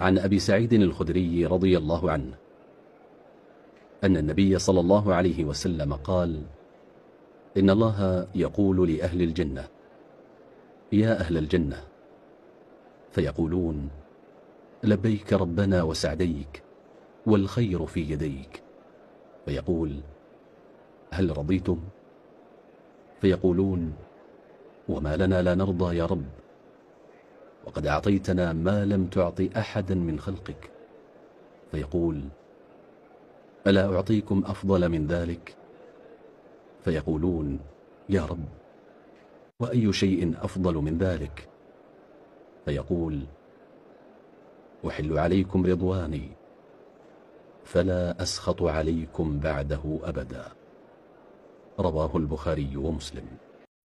عن أبي سعيد الخدري رضي الله عنه أن النبي صلى الله عليه وسلم قال إن الله يقول لأهل الجنة يا أهل الجنة فيقولون لبيك ربنا وسعديك والخير في يديك فيقول هل رضيتم؟ فيقولون وما لنا لا نرضى يا رب وقد أعطيتنا ما لم تعط أحدا من خلقك فيقول ألا أعطيكم أفضل من ذلك فيقولون يا رب وأي شيء أفضل من ذلك فيقول أحل عليكم رضواني فلا أسخط عليكم بعده أبدا رواه البخاري ومسلم